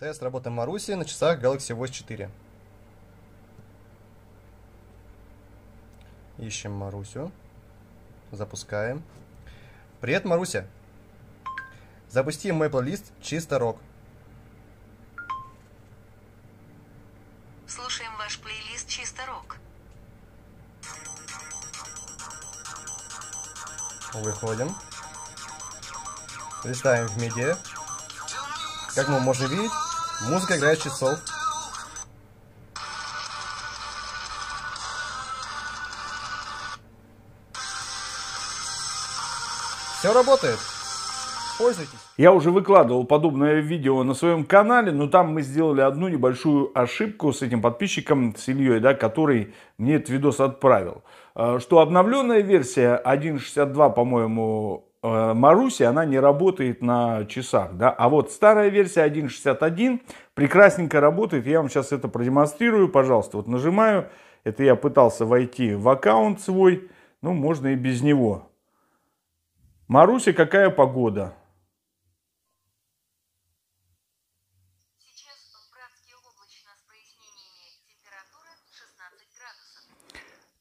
Тест работы Маруси на часах Galaxy Watch 4. Ищем Марусю. Запускаем. Привет, Маруся. Запусти мой плейлист «Чисто рок». Слушаем ваш плейлист «Чисто рок». Выходим. Листаем в медиа. Как мы можем видеть, Музыка играет часов. Все работает. Пользуйтесь. Я уже выкладывал подобное видео на своем канале, но там мы сделали одну небольшую ошибку с этим подписчиком, с Ильей, да, который мне этот видос отправил. А, что обновленная версия 1.62, по-моему, Э, Маруси, она не работает на часах, да, а вот старая версия 1.61 прекрасненько работает, я вам сейчас это продемонстрирую, пожалуйста, вот нажимаю, это я пытался войти в аккаунт свой, ну, можно и без него. Маруся, какая погода?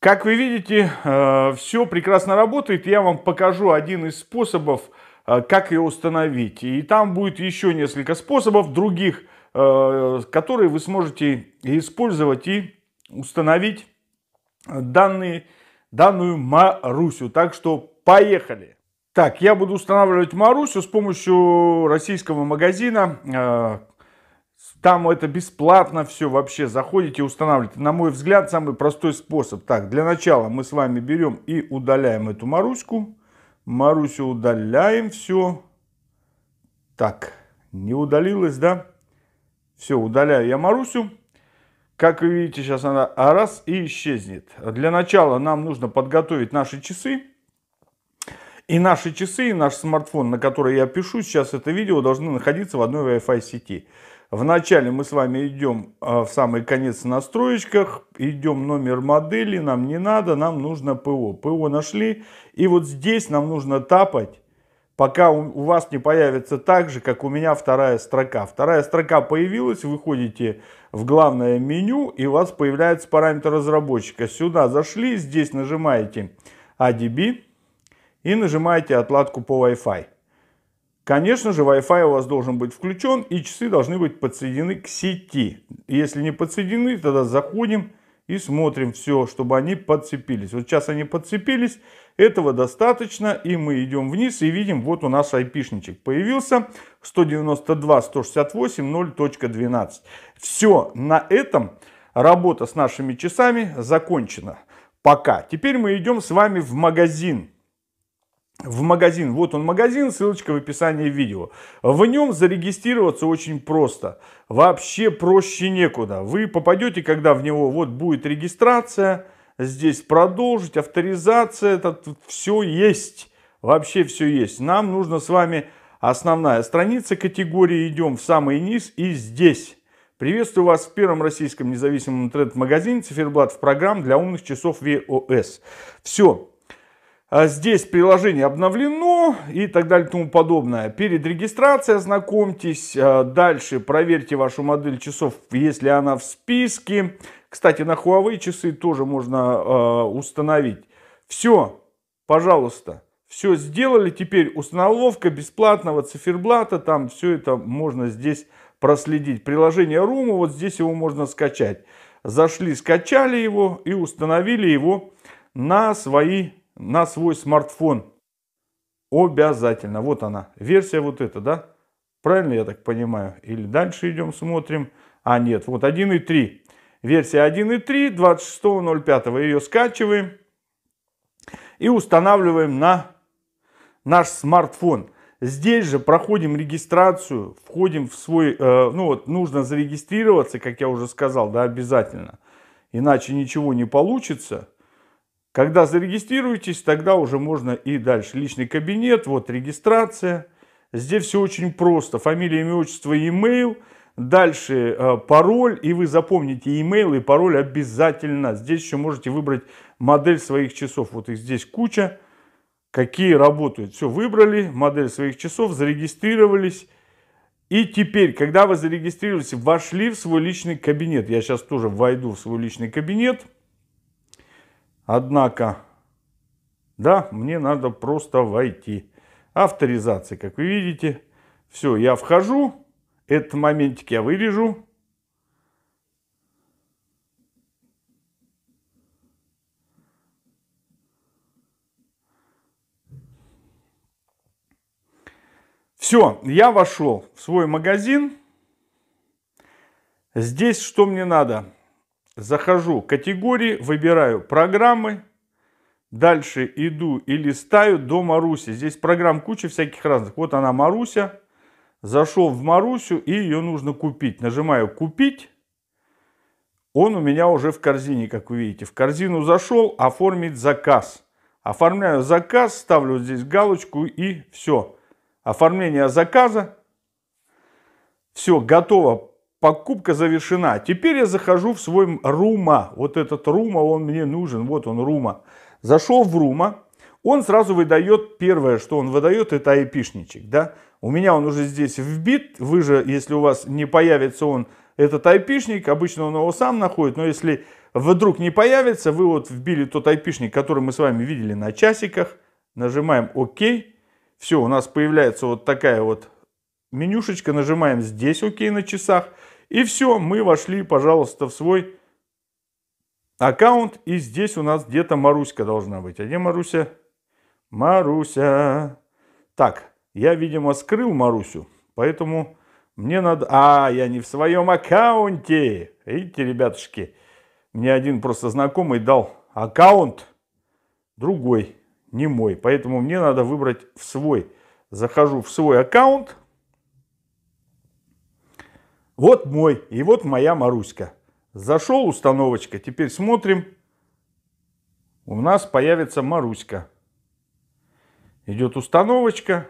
Как вы видите, э, все прекрасно работает. Я вам покажу один из способов, э, как ее установить. И там будет еще несколько способов других, э, которые вы сможете использовать и установить данные, данную Марусю. Так что поехали! Так, я буду устанавливать Марусю с помощью российского магазина там это бесплатно все вообще. Заходите, устанавливаете. На мой взгляд, самый простой способ. Так, для начала мы с вами берем и удаляем эту Маруську. Марусю удаляем все. Так, не удалилось, да? Все, удаляю я Марусю. Как вы видите, сейчас она а, раз и исчезнет. Для начала нам нужно подготовить наши часы. И наши часы, и наш смартфон, на который я пишу сейчас это видео, должны находиться в одной Wi-Fi сети. Вначале мы с вами идем а, в самый конец в настроечках, идем номер модели, нам не надо, нам нужно ПО. ПО нашли, и вот здесь нам нужно тапать, пока у вас не появится так же, как у меня вторая строка. Вторая строка появилась, выходите в главное меню, и у вас появляется параметр разработчика. Сюда зашли, здесь нажимаете ADB и нажимаете отладку по Wi-Fi. Конечно же, Wi-Fi у вас должен быть включен и часы должны быть подсоединены к сети. Если не подсоединены, тогда заходим и смотрим все, чтобы они подцепились. Вот сейчас они подцепились, этого достаточно, и мы идем вниз и видим, вот у нас айпишничек появился 192.168.0.12. Все, на этом работа с нашими часами закончена. Пока. Теперь мы идем с вами в магазин в магазин. Вот он магазин, ссылочка в описании видео. В нем зарегистрироваться очень просто. Вообще проще некуда. Вы попадете, когда в него вот будет регистрация, здесь продолжить, авторизация, это все есть. Вообще все есть. Нам нужно с вами основная страница категории, идем в самый низ и здесь. Приветствую вас в первом российском независимом интернет-магазине «Циферблат» в программ для умных часов ВОС. Все, а здесь приложение обновлено и так далее и тому подобное. Перед регистрацией ознакомьтесь, а, дальше проверьте вашу модель часов, если она в списке. Кстати, на Huawei часы тоже можно а, установить. Все, пожалуйста, все сделали. Теперь установка бесплатного циферблата, там все это можно здесь проследить. Приложение Room, вот здесь его можно скачать. Зашли, скачали его и установили его на свои на свой смартфон. Обязательно. Вот она. Версия вот эта, да? Правильно я так понимаю? Или дальше идем, смотрим. А, нет, вот 1.3. Версия 1.3, 26.05. Ее скачиваем и устанавливаем на наш смартфон. Здесь же проходим регистрацию, входим в свой, э, ну вот нужно зарегистрироваться, как я уже сказал, да, обязательно, иначе ничего не получится. Когда зарегистрируетесь, тогда уже можно и дальше. Личный кабинет, вот регистрация. Здесь все очень просто. Фамилия, имя, отчество, e-mail. Дальше э, пароль, и вы запомните e и пароль обязательно. Здесь еще можете выбрать модель своих часов. Вот их здесь куча. Какие работают. Все, выбрали модель своих часов, зарегистрировались. И теперь, когда вы зарегистрировались, вошли в свой личный кабинет. Я сейчас тоже войду в свой личный кабинет. Однако, да, мне надо просто войти. Авторизация, как вы видите. Все, я вхожу. Этот моментик я вырежу. Все, я вошел в свой магазин. Здесь что мне надо? захожу в категории, выбираю программы, дальше иду и листаю до Маруси. Здесь программ куча всяких разных. Вот она Маруся. Зашел в Марусю и ее нужно купить. Нажимаю «Купить». Он у меня уже в корзине, как вы видите. В корзину зашел «Оформить заказ». Оформляю заказ, ставлю здесь галочку и все. Оформление заказа. Все, готово покупка завершена. Теперь я захожу в свой Рума. Вот этот Рума, он мне нужен. Вот он, Рума. Зашел в Рума. Он сразу выдает, первое, что он выдает, это айпишничек, да. У меня он уже здесь вбит. Вы же, если у вас не появится он, этот айпишник, обычно он его сам находит, но если вдруг не появится, вы вот вбили тот айпишник, который мы с вами видели на часиках, нажимаем ОК, все, у нас появляется вот такая вот менюшечка, нажимаем здесь ОК на часах. И все, мы вошли, пожалуйста, в свой аккаунт. И здесь у нас где-то Маруська должна быть. А где Маруся? Маруся. Так, я, видимо, скрыл Марусю, поэтому мне надо... А, я не в своем аккаунте. Видите, ребятушки, мне один просто знакомый дал аккаунт, другой, не мой. Поэтому мне надо выбрать в свой. Захожу в свой аккаунт, вот мой и вот моя Маруська. Зашел установочка, теперь смотрим. У нас появится Маруська. Идет установочка.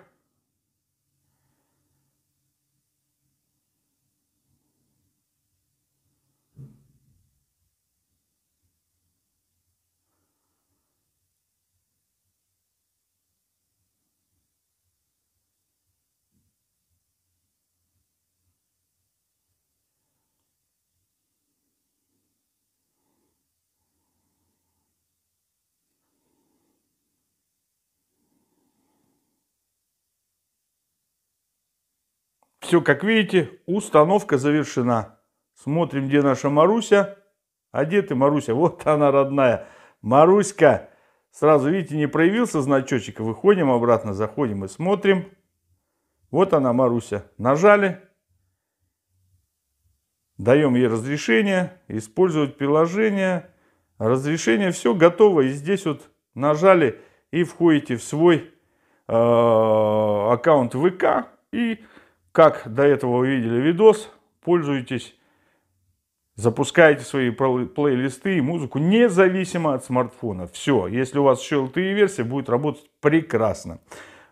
Все, как видите, установка завершена. Смотрим, где наша Маруся. Одеты а Маруся, вот она родная. Маруська, сразу, видите, не проявился значочек. Выходим обратно, заходим и смотрим. Вот она, Маруся. Нажали. Даем ей разрешение. Использовать приложение. Разрешение, все готово. И здесь вот нажали и входите в свой э, аккаунт ВК. И как до этого вы видели видос, пользуйтесь, запускайте свои плейлисты и музыку независимо от смартфона. Все, если у вас еще LTE-версия, будет работать прекрасно.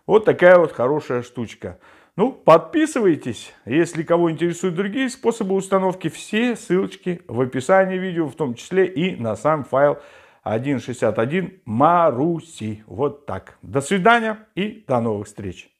Вот такая вот хорошая штучка. Ну, подписывайтесь. Если кого интересуют другие способы установки, все ссылочки в описании видео, в том числе и на сам файл 1.61 Маруси. Вот так. До свидания и до новых встреч.